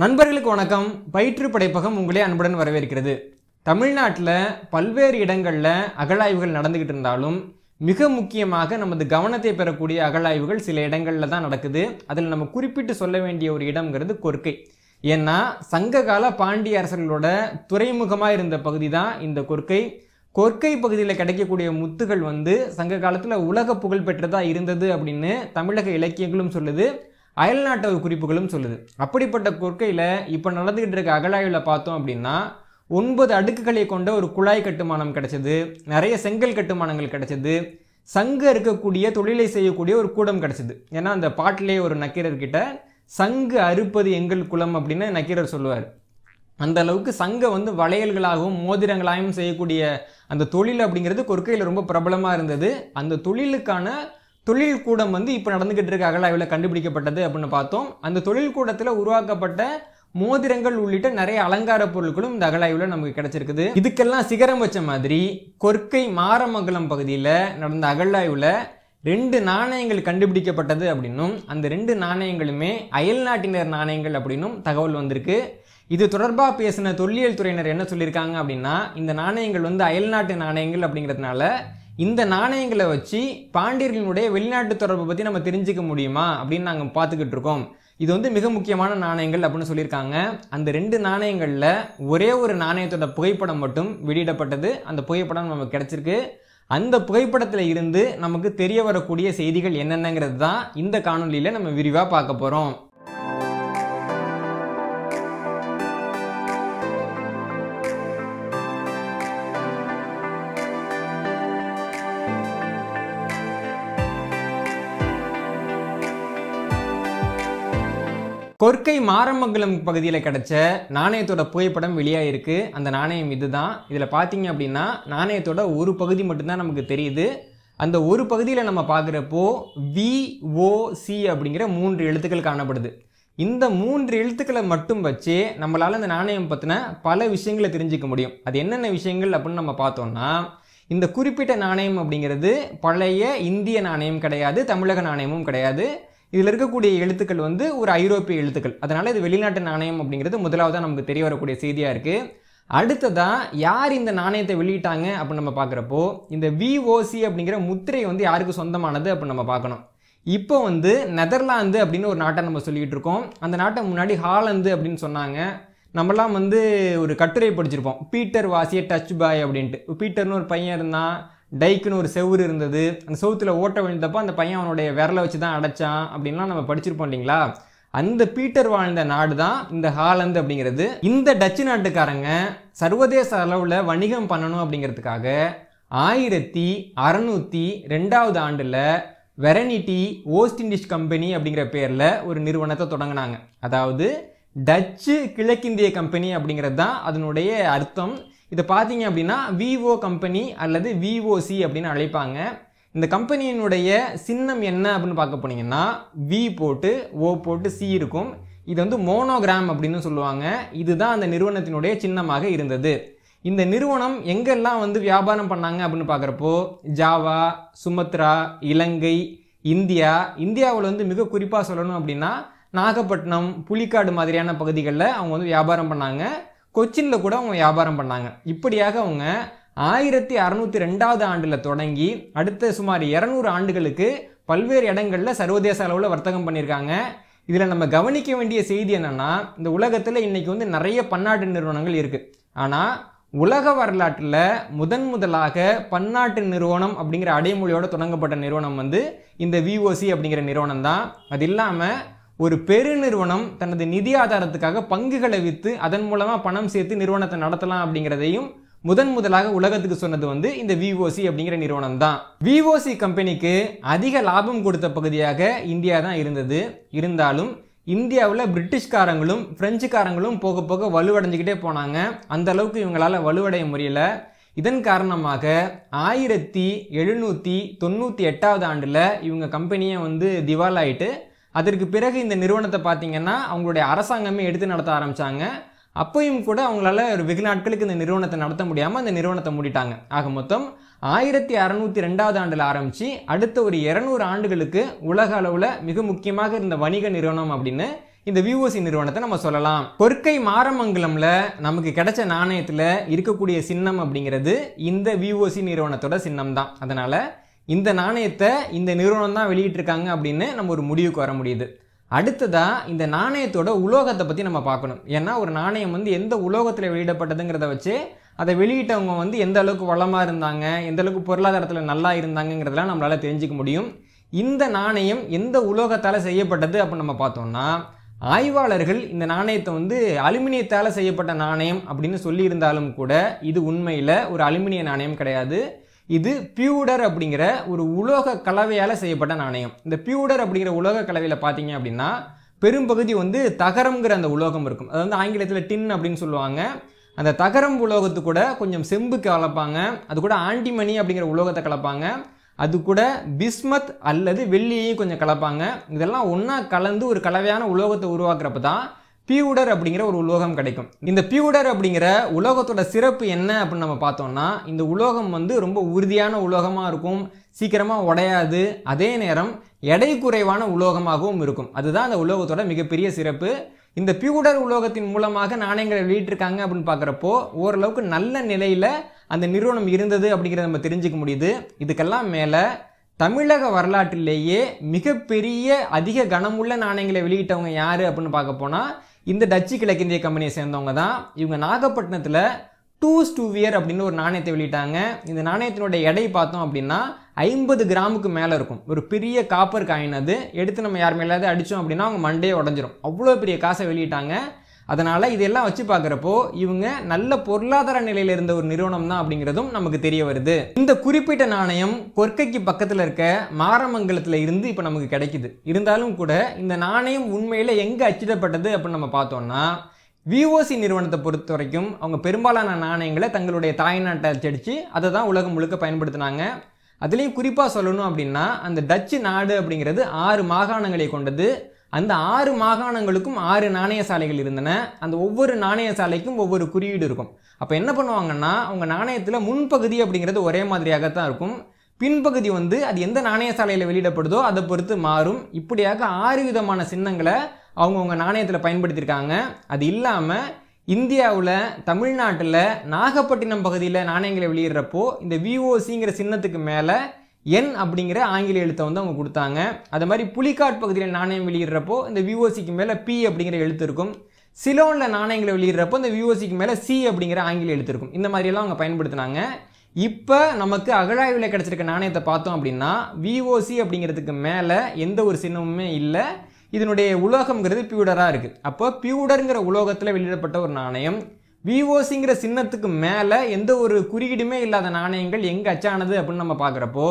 நண்பர்களுக்கு வணக்கம் பயிற்று படைப்பகம் உங்களே அன்புடன் வரவேற்கிறது தமிழ்நாட்டில் பல்வேறு இடங்களில் அகழாய்வுகள் நடந்துக்கிட்டு இருந்தாலும் மிக முக்கியமாக நமது கவனத்தை பெறக்கூடிய அகழாய்வுகள் சில இடங்களில் தான் நடக்குது அதில் நம்ம குறிப்பிட்டு சொல்ல வேண்டிய ஒரு இடம்ங்கிறது கொர்க்கை ஏன்னா சங்ககால பாண்டிய அரசர்களோட துறைமுகமாக இருந்த பகுதி தான் இந்த கொர்க்கை கொர்க்கை பகுதியில் கிடைக்கக்கூடிய முத்துகள் வந்து சங்க காலத்தில் உலக புகழ் பெற்றதாக இருந்தது அப்படின்னு தமிழக இலக்கியங்களும் சொல்லுது நாட்டு குறிப்புகளும் சொல்லுது அப்படிப்பட்ட கொற்கையில் இப்போ நடந்துக்கிட்டு இருக்க அகழாய்வில் பார்த்தோம் அப்படின்னா ஒன்பது அடுக்குகளை கொண்ட ஒரு குழாய் கட்டுமானம் கிடைச்சது நிறைய செங்கல் கட்டுமானங்கள் கிடைச்சது சங்கு இருக்கக்கூடிய தொழிலை செய்யக்கூடிய ஒரு கூடம் கிடைச்சது ஏன்னா அந்த பாட்டிலே ஒரு நக்கீரர்கிட்ட சங்கு அறுப்பது எங்கள் குலம் அப்படின்னு நக்கீரர் சொல்லுவார் அந்த அளவுக்கு சங்கை வந்து வளையல்களாகவும் மோதிரங்களாகவும் செய்யக்கூடிய அந்த தொழில் அப்படிங்கிறது கொற்கையில் ரொம்ப பிரபலமாக இருந்தது அந்த தொழிலுக்கான தொழில் கூடம் வந்து இப்போ நடந்துக்கிட்டு இருக்க அகலாய்வில் கண்டுபிடிக்கப்பட்டது அப்படின்னு பார்த்தோம் அந்த தொழில் கூடத்தில் உருவாக்கப்பட்ட மோதிரங்கள் உள்ளிட்ட நிறைய அலங்கார பொருட்களும் இந்த அகலாய்வில் நமக்கு கிடைச்சிருக்குது இதுக்கெல்லாம் சிகரம் வச்ச மாதிரி கொற்கை மாரமங்கலம் பகுதியில் நடந்த அகழாய்வில் ரெண்டு நாணயங்கள் கண்டுபிடிக்கப்பட்டது அப்படின்னும் அந்த ரெண்டு நாணயங்களுமே அயல் நாட்டினர் நாணயங்கள் அப்படின்னும் தகவல் வந்திருக்கு இது தொடர்பாக பேசின தொல்லியல் துறையினர் என்ன சொல்லியிருக்காங்க அப்படின்னா இந்த நாணயங்கள் வந்து அயல்நாட்டு நாணயங்கள் அப்படிங்கிறதுனால இந்த நாணயங்களை வச்சு பாண்டியர்களினுடைய வெளிநாட்டு தொடர்பை பற்றி நம்ம தெரிஞ்சுக்க முடியுமா அப்படின்னு நாங்கள் பார்த்துக்கிட்டு இருக்கோம் இது வந்து மிக முக்கியமான நாணயங்கள் அப்படின்னு சொல்லியிருக்காங்க அந்த ரெண்டு நாணயங்களில் ஒரே ஒரு நாணயத்தோட புகைப்படம் மட்டும் வெளியிடப்பட்டது அந்த புகைப்படம் நமக்கு கிடச்சிருக்கு அந்த புகைப்படத்தில் இருந்து நமக்கு தெரிய வரக்கூடிய செய்திகள் என்னென்னங்கிறது தான் இந்த காணொலியில் நம்ம விரிவாக பார்க்க போகிறோம் கொற்கை மாரமங்கலம் பகுதியில் கிடைச்ச நாணயத்தோட புகைப்படம் வெளியாயிருக்கு அந்த நாணயம் இதுதான் இதில் பார்த்தீங்க அப்படின்னா நாணயத்தோட ஒரு பகுதி மட்டும்தான் நமக்கு தெரியுது அந்த ஒரு பகுதியில் நம்ம பார்க்குறப்போ விஓசி அப்படிங்கிற மூன்று எழுத்துக்கள் காணப்படுது இந்த மூன்று எழுத்துக்களை மட்டும் வச்சு நம்மளால் அந்த நாணயம் பற்றின பல விஷயங்களை தெரிஞ்சிக்க முடியும் அது என்னென்ன விஷயங்கள் அப்படின்னு நம்ம பார்த்தோம்னா இந்த குறிப்பிட்ட நாணயம் அப்படிங்கிறது பழைய இந்திய நாணயம் கிடையாது தமிழக நாணயமும் கிடையாது இதில் இருக்கக்கூடிய எழுத்துக்கள் வந்து ஒரு ஐரோப்பிய எழுத்துக்கள் அதனால் இது வெளிநாட்டு நாணயம் அப்படிங்கிறது முதலாவதாக நமக்கு தெரிய வரக்கூடிய செய்தியாக இருக்குது அடுத்ததாக யார் இந்த நாணயத்தை வெளியிட்டாங்க அப்படின்னு நம்ம பார்க்குறப்போ இந்த விஓசி அப்படிங்கிற முத்திரை வந்து யாருக்கு சொந்தமானது அப்படின்னு நம்ம பார்க்கணும் இப்போ வந்து நெதர்லாந்து அப்படின்னு ஒரு நாட்டை நம்ம சொல்லிக்கிட்டு இருக்கோம் அந்த நாட்டை முன்னாடி ஹாலந்து அப்படின்னு சொன்னாங்க நம்மலாம் வந்து ஒரு கட்டுரை படிச்சிருப்போம் பீட்டர் வாசிய டச் பாய் அப்படின்ட்டு பீட்டர்னு ஒரு பையன் இருந்தான் டைக்குன்னு ஒரு செவ்வறு இருந்தது அந்த செவுத்தில் ஓட்ட விழுந்தப்போ அந்த பையன் அவனுடைய விரலை வச்சு தான் அடைச்சான் அப்படின்லாம் நம்ம படிச்சிருப்போம் இல்லைங்களா அந்த பீட்டர் வாழ்ந்த நாடு தான் இந்த ஹாலந்து அப்படிங்கிறது இந்த டச்சு நாட்டுக்காரங்க சர்வதேச அளவில் வணிகம் பண்ணணும் அப்படிங்கிறதுக்காக ஆயிரத்தி அறநூற்றி ரெண்டாவது ஆண்டில் வெரனிட்டி ஓஸ்ட் இண்டீஸ் கம்பெனி அப்படிங்கிற பேரில் ஒரு நிறுவனத்தை தொடங்கினாங்க அதாவது டச்சு கிழக்கிந்திய கம்பெனி அப்படிங்கிறது தான் அதனுடைய அர்த்தம் இதை பார்த்தீங்க அப்படின்னா விவோ கம்பெனி அல்லது விஓசி அப்படின்னு அழைப்பாங்க இந்த கம்பெனியினுடைய சின்னம் என்ன அப்படின்னு பார்க்க போனீங்கன்னா வி போட்டு ஓ போட்டு சி இருக்கும் இது வந்து மோனோகிராம் அப்படின்னு சொல்லுவாங்க இதுதான் அந்த நிறுவனத்தினுடைய சின்னமாக இருந்தது இந்த நிறுவனம் எங்கெல்லாம் வந்து வியாபாரம் பண்ணாங்க அப்படின்னு பார்க்குறப்போ ஜாவா சுமத்ரா இலங்கை இந்தியா இந்தியாவில் வந்து மிக குறிப்பாக சொல்லணும் அப்படின்னா நாகப்பட்டினம் புலிக்காடு மாதிரியான பகுதிகளில் அவங்க வந்து வியாபாரம் பண்ணாங்க கொச்சினில் கூட அவங்க வியாபாரம் பண்ணாங்க இப்படியாக அவங்க ஆயிரத்தி அறுநூத்தி ரெண்டாவது ஆண்டில் தொடங்கி அடுத்த சுமார் இரநூறு ஆண்டுகளுக்கு பல்வேறு இடங்களில் சர்வதேச அளவில் வர்த்தகம் பண்ணியிருக்காங்க இதில் நம்ம கவனிக்க வேண்டிய செய்தி என்னென்னா இந்த உலகத்தில் இன்றைக்கி வந்து நிறைய பன்னாட்டு நிறுவனங்கள் இருக்குது ஆனால் உலக வரலாற்றில் முதன் முதலாக பன்னாட்டு நிறுவனம் அப்படிங்கிற அடைமொழியோடு தொடங்கப்பட்ட நிறுவனம் வந்து இந்த விஓசி அப்படிங்கிற நிறுவனம் தான் அது இல்லாமல் ஒரு பெருநிறுவனம் தனது நிதி ஆதாரத்துக்காக பங்குகளை விற்று அதன் மூலமாக பணம் சேர்த்து நிறுவனத்தை நடத்தலாம் அப்படிங்கிறதையும் முதன் முதலாக உலகத்துக்கு சொன்னது வந்து இந்த விஓசி அப்படிங்கிற நிறுவனம் தான் விஓசி கம்பெனிக்கு அதிக லாபம் கொடுத்த பகுதியாக இந்தியா தான் இருந்தது இருந்தாலும் இந்தியாவில் பிரிட்டிஷ்காரங்களும் பிரெஞ்சுக்காரங்களும் போக போக வலுவடைஞ்சிக்கிட்டே போனாங்க அந்த அளவுக்கு இவங்களால் வலுவடைய முடியல இதன் காரணமாக ஆயிரத்தி எழுநூற்றி தொண்ணூற்றி எட்டாவது ஆண்டில் இவங்க கம்பெனியை வந்து திவாலாயிட்டு அதற்கு பிறகு இந்த நிறுவனத்தை பார்த்தீங்கன்னா அவங்களுடைய அரசாங்கமே எடுத்து நடத்த ஆரம்பித்தாங்க அப்பையும் கூட அவங்களால ஒரு வெகு நாட்களுக்கு இந்த நிறுவனத்தை நடத்த முடியாமல் அந்த நிறுவனத்தை மூடிட்டாங்க ஆக மொத்தம் ஆயிரத்தி அறநூற்றி ரெண்டாவது ஆண்டில் ஆரம்பித்து அடுத்த ஒரு இரநூறு ஆண்டுகளுக்கு உலக அளவில் மிக முக்கியமாக இருந்த வணிக நிறுவனம் அப்படின்னு இந்த விஓசி நிறுவனத்தை நம்ம சொல்லலாம் பொற்கை மாரமங்கலம்ல நமக்கு கிடைச்ச நாணயத்தில் இருக்கக்கூடிய சின்னம் அப்படிங்கிறது இந்த விஓசி நிறுவனத்தோட சின்னம் தான் அதனால இந்த நாணயத்தை இந்த நிறுவனம் தான் வெளியிட்டிருக்காங்க அப்படின்னு நம்ம ஒரு முடிவுக்கு வர முடியுது அடுத்ததாக இந்த நாணயத்தோட உலோகத்தை பற்றி நம்ம பார்க்கணும் ஏன்னா ஒரு நாணயம் வந்து எந்த உலோகத்தில் வெளியிடப்பட்டதுங்கிறத வச்சு அதை வெளியிட்டவங்க வந்து எந்த அளவுக்கு வளமாக இருந்தாங்க எந்த அளவுக்கு பொருளாதாரத்தில் நல்லா இருந்தாங்கங்கிறதெல்லாம் நம்மளால் தெரிஞ்சுக்க முடியும் இந்த நாணயம் எந்த உலோகத்தால் செய்யப்பட்டது அப்படின்னு நம்ம பார்த்தோம்னா ஆய்வாளர்கள் இந்த நாணயத்தை வந்து அலுமினியத்தால் செய்யப்பட்ட நாணயம் அப்படின்னு சொல்லியிருந்தாலும் கூட இது உண்மையில் ஒரு அலுமினிய நாணயம் கிடையாது இது பியூடர் அப்படிங்கிற ஒரு உலோக கலவையால் செய்யப்பட்ட நாணயம் இந்த பியூடர் அப்படிங்கிற உலோக கலவையில் பார்த்தீங்க அப்படின்னா பெரும்பகுதி வந்து தகரம்ங்கிற அந்த உலோகம் இருக்கும் அது வந்து ஆங்கிலத்தில் டின் அப்படின்னு சொல்லுவாங்க அந்த தகரம் உலோகத்து கூட கொஞ்சம் செம்பு கலப்பாங்க அது கூட ஆண்டிமணி அப்படிங்கிற உலோகத்தை கலப்பாங்க அது கூட பிஸ்மத் அல்லது வெள்ளியையும் கொஞ்சம் கலப்பாங்க இதெல்லாம் ஒன்றா கலந்து ஒரு கலவையான உலோகத்தை உருவாக்குறப்ப தான் பியூடர் அப்படிங்கிற ஒரு உலோகம் கிடைக்கும் இந்த பியூடர் அப்படிங்கிற உலோகத்தோட சிறப்பு என்ன அப்படின்னு நம்ம பார்த்தோம்னா இந்த உலோகம் வந்து ரொம்ப உறுதியான உலோகமாக இருக்கும் சீக்கிரமாக உடையாது அதே நேரம் எடை குறைவான உலோகமாகவும் இருக்கும் அதுதான் அந்த உலோகத்தோட மிகப்பெரிய சிறப்பு இந்த பியூடர் உலோகத்தின் மூலமாக நாணயங்களை வெளியிட்டிருக்காங்க அப்படின்னு பார்க்குறப்போ ஓரளவுக்கு நல்ல நிலையில் அந்த நிறுவனம் இருந்தது அப்படிங்கிறத நம்ம தெரிஞ்சுக்க முடியுது இதுக்கெல்லாம் மேலே தமிழக வரலாற்றிலேயே மிகப்பெரிய அதிக கனமுள்ள நாணயங்களை வெளியிட்டவங்க யார் அப்படின்னு பார்க்க போனால் இந்த டச்சு கிழக்கிந்திய கம்பெனியை சேர்ந்தவங்க தான் இவங்க நாகப்பட்டினத்தில் டூ ஸ்டூவியர் அப்படின்னு ஒரு நாணயத்தை வெளியிட்டாங்க இந்த நாணயத்தினுடைய எடை பார்த்தோம் அப்படின்னா ஐம்பது கிராமுக்கு மேலே இருக்கும் ஒரு பெரிய காப்பர் காயின் அது எடுத்து நம்ம யார் மேலேயாவது அடித்தோம் அப்படின்னா அவங்க மண்டே உடஞ்சிரும் அவ்வளோ பெரிய காசை வெளியிட்டாங்க அதனால் இதெல்லாம் வச்சு பார்க்குறப்போ இவங்க நல்ல பொருளாதார நிலையில் இருந்த ஒரு நிறுவனம் தான் அப்படிங்கிறதும் நமக்கு தெரிய வருது இந்த குறிப்பிட்ட நாணயம் கொற்கைக்கு பக்கத்தில் இருக்க மாரமங்கலத்தில் இருந்து இப்போ நமக்கு கிடைக்குது இருந்தாலும் கூட இந்த நாணயம் உண்மையில் எங்கே அச்சிடப்பட்டது அப்படின்னு நம்ம பார்த்தோம்னா விஓசி நிறுவனத்தை பொறுத்த வரைக்கும் அவங்க பெரும்பாலான நாணயங்களை தங்களுடைய தாய்நாட்டை அச்சடித்து அதை தான் உலகம் முழுக்க பயன்படுத்தினாங்க அதுலேயும் குறிப்பாக சொல்லணும் அப்படின்னா அந்த டச்சு நாடு அப்படிங்கிறது ஆறு மாகாணங்களை கொண்டது அந்த ஆறு மாகாணங்களுக்கும் ஆறு நாணய சாலைகள் இருந்தன அந்த ஒவ்வொரு நாணய சாலைக்கும் ஒவ்வொரு குறியீடு இருக்கும் அப்போ என்ன பண்ணுவாங்கன்னா அவங்க நாணயத்தில் முன்பகுதி அப்படிங்கிறது ஒரே மாதிரியாகத்தான் இருக்கும் பின்பகுதி வந்து அது எந்த நாணய சாலையில் வெளியிடப்படுதோ அதை பொறுத்து மாறும் இப்படியாக ஆறு விதமான சின்னங்களை அவங்கவுங்க நாணயத்தில் பயன்படுத்தியிருக்காங்க அது இல்லாமல் இந்தியாவில் தமிழ்நாட்டில் நாகப்பட்டினம் பகுதியில் நாணயங்களை வெளியிடுறப்போ இந்த விஓசிங்கிற சின்னத்துக்கு மேலே என் அப்படிங்கிற ஆங்கில எழுத்தை வந்து அவங்க கொடுத்தாங்க அது மாதிரி புலிகாட் பகுதியில் நாணயம் வெளியிடுறப்போ இந்த விஓசிக்கு மேலே பி அப்படிங்கிற எழுத்து இருக்கும் சிலோனில் நாணயங்களை வெளியிடுறப்போ இந்த விஓசிக்கு மேலே சி அப்படிங்கிற ஆங்கில எழுத்து இருக்கும் இந்த மாதிரியெல்லாம் அவங்க பயன்படுத்தினாங்க இப்போ நமக்கு அகழாய்வில் கிடச்சிருக்க நாணயத்தை பார்த்தோம் அப்படின்னா விஓசி அப்படிங்கிறதுக்கு மேலே எந்த ஒரு சின்னமுமே இல்லை இதனுடைய உலோகங்கிறது பியூடராக இருக்குது அப்போ பியூடருங்கிற உலோகத்தில் வெளியிடப்பட்ட ஒரு நாணயம் விஓசிங்கிற சின்னத்துக்கு மேலே எந்த ஒரு குறியீடுமே இல்லாத நாணயங்கள் எங்கே அச்சானது அப்படின்னு நம்ம பார்க்குறப்போ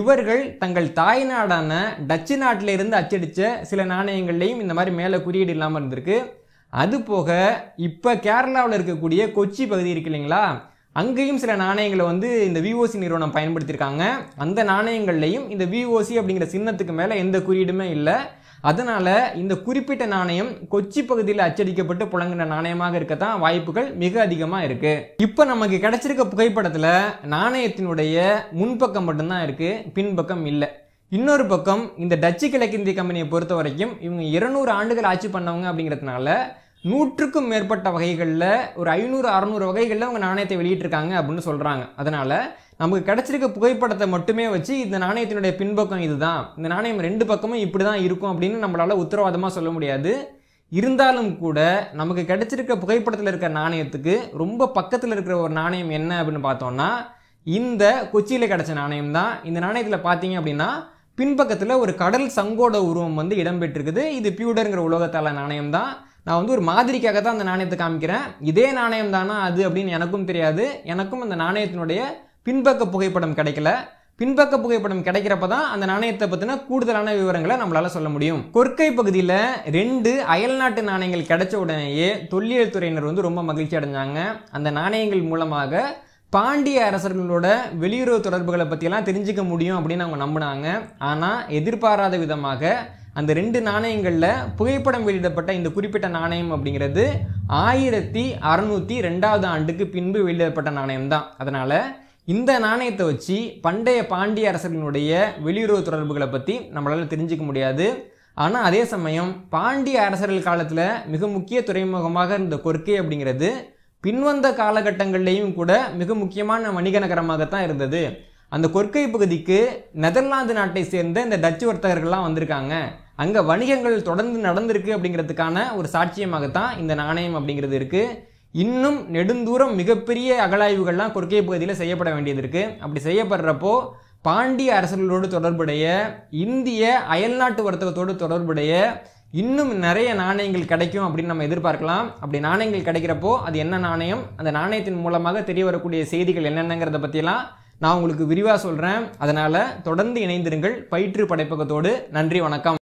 இவர்கள் தங்கள் தாய் நாடான டச்சு இருந்து அச்சடித்த சில நாணயங்கள்லையும் இந்த மாதிரி மேலே குறியீடு இல்லாமல் இருந்திருக்கு அது போக இப்போ கேரளாவில் இருக்கக்கூடிய கொச்சி பகுதி இருக்கு இல்லைங்களா அங்கேயும் சில நாணயங்களை வந்து இந்த விஓசி நிறுவனம் பயன்படுத்தியிருக்காங்க அந்த நாணயங்கள்லையும் இந்த விஓசி அப்படிங்கிற சின்னத்துக்கு மேலே எந்த குறியீடுமே இல்லை அதனால் இந்த குறிப்பிட்ட நாணயம் கொச்சி பகுதியில் அச்சடிக்கப்பட்டு புழங்கின நாணயமாக இருக்கத்தான் வாய்ப்புகள் மிக அதிகமாக இருக்குது இப்போ நமக்கு கிடைச்சிருக்க புகைப்படத்தில் நாணயத்தினுடைய முன்பக்கம் மட்டும்தான் இருக்குது பின்பக்கம் இல்லை இன்னொரு பக்கம் இந்த டச்சு கிழக்கிந்திய கம்பெனியை பொறுத்த வரைக்கும் இவங்க இருநூறு ஆண்டுகள் ஆட்சி பண்ணவங்க அப்படிங்கிறதுனால நூற்றுக்கும் மேற்பட்ட வகைகளில் ஒரு ஐநூறு அறநூறு வகைகளில் அவங்க நாணயத்தை வெளியிட்டிருக்காங்க அப்படின்னு சொல்கிறாங்க அதனால் நமக்கு கிடச்சிருக்க புகைப்படத்தை மட்டுமே வச்சு இந்த நாணயத்தினுடைய பின்பக்கம் இதுதான் இந்த நாணயம் ரெண்டு பக்கமும் இப்படி தான் இருக்கும் அப்படின்னு நம்மளால் உத்தரவாதமாக சொல்ல முடியாது இருந்தாலும் கூட நமக்கு கிடைச்சிருக்க புகைப்படத்தில் இருக்கிற நாணயத்துக்கு ரொம்ப பக்கத்தில் இருக்கிற ஒரு நாணயம் என்ன அப்படின்னு பார்த்தோம்னா இந்த கொச்சியில் கிடச்ச நாணயம் தான் இந்த நாணயத்தில் பார்த்தீங்க அப்படின்னா பின்பக்கத்தில் ஒரு கடல் சங்கோட உருவம் வந்து இடம்பெற்றிருக்குது இது பியூடருங்கிற உலகத்தால நாணயம் தான் நான் வந்து ஒரு மாதிரிக்காக தான் அந்த நாணயத்தை காமிக்கிறேன் இதே நாணயம் தானா அது அப்படின்னு எனக்கும் தெரியாது எனக்கும் அந்த நாணயத்தினுடைய பின்பக்க புகைப்படம் கிடைக்கல பின்பக்க புகைப்படம் கிடைக்கிறப்ப தான் அந்த நாணயத்தை பற்றின கூடுதலான விவரங்களை நம்மளால் சொல்ல முடியும் கொற்கை பகுதியில் ரெண்டு அயல்நாட்டு நாணயங்கள் கிடைச்ச உடனேயே தொல்லியல் துறையினர் வந்து ரொம்ப மகிழ்ச்சி அடைஞ்சாங்க அந்த நாணயங்கள் மூலமாக பாண்டிய அரசர்களோட வெளியுறவு தொடர்புகளை பற்றியெல்லாம் தெரிஞ்சுக்க முடியும் அப்படின்னு அவங்க நம்பினாங்க ஆனால் எதிர்பாராத விதமாக அந்த ரெண்டு நாணயங்களில் புகைப்படம் வெளியிடப்பட்ட இந்த குறிப்பிட்ட நாணயம் அப்படிங்கிறது ஆயிரத்தி அறநூற்றி ரெண்டாவது ஆண்டுக்கு பின்பு வெளியிடப்பட்ட நாணயம் தான் அதனால் இந்த நாணயத்தை வச்சு பண்டைய பாண்டிய அரசர்களினுடைய வெளியுறவு தொடர்புகளை பற்றி நம்மளால் தெரிஞ்சிக்க முடியாது ஆனால் அதே சமயம் பாண்டிய அரசர்கள் காலத்தில் மிக முக்கிய துறைமுகமாக இருந்த கொர்க்கை அப்படிங்கிறது பின்வந்த காலகட்டங்கள்லேயும் கூட மிக முக்கியமான வணிக நகரமாகத்தான் இருந்தது அந்த கொற்கை பகுதிக்கு நெதர்லாந்து நாட்டை சேர்ந்த இந்த டச்சு வர்த்தகர்கள்லாம் வந்திருக்காங்க அங்கே வணிகங்கள் தொடர்ந்து நடந்திருக்கு அப்படிங்கிறதுக்கான ஒரு சாட்சியமாகத்தான் இந்த நாணயம் அப்படிங்கிறது இருக்குது இன்னும் நெடுந்தூரம் மிகப்பெரிய அகழாய்வுகள்லாம் கொற்கை பகுதியில் செய்யப்பட வேண்டியது இருக்குது அப்படி செய்யப்படுறப்போ பாண்டிய அரசர்களோடு தொடர்புடைய இந்திய அயல்நாட்டு வர்த்தகத்தோடு தொடர்புடைய இன்னும் நிறைய நாணயங்கள் கிடைக்கும் அப்படின்னு நம்ம எதிர்பார்க்கலாம் அப்படி நாணயங்கள் கிடைக்கிறப்போ அது என்ன நாணயம் அந்த நாணயத்தின் மூலமாக தெரிய வரக்கூடிய செய்திகள் என்னென்னங்கிறத பற்றிலாம் நான் உங்களுக்கு விரிவாக சொல்கிறேன் அதனால் தொடர்ந்து இணைந்திருங்கள் பயிற்று படைப்பகத்தோடு நன்றி வணக்கம்